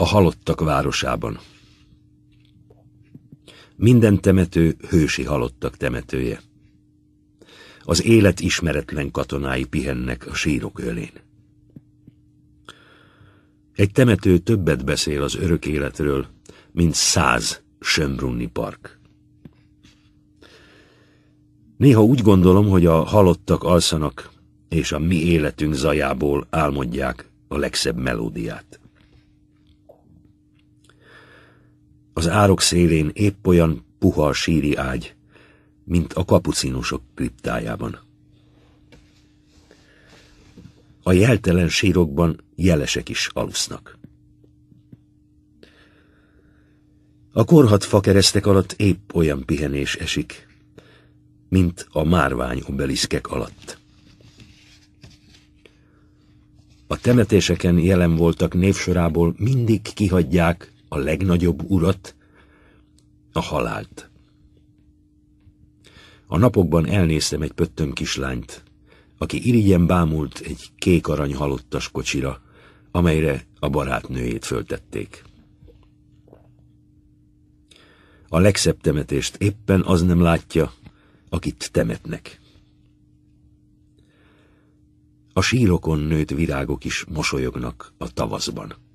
a halottak városában. Minden temető hősi halottak temetője. Az élet ismeretlen katonái pihennek a sírok ölén. Egy temető többet beszél az örök életről, mint száz Sömbrunni park. Néha úgy gondolom, hogy a halottak alszanak, és a mi életünk zajából álmodják a legszebb melódiát. az árok szélén épp olyan puha síri ágy, mint a kapucinusok kriptájában. A jeltelen sírokban jelesek is alusznak. A korhat fakeresztek alatt épp olyan pihenés esik, mint a márvány obeliszkek alatt. A temetéseken jelen voltak névsorából mindig kihagyják a legnagyobb urat, a halált. A napokban elnéztem egy pöttöm kislányt, aki irigyen bámult egy kék arany halottas kocsira, amelyre a barátnőjét föltették. A legszebb temetést éppen az nem látja, akit temetnek. A sírokon nőtt virágok is mosolyognak a tavaszban.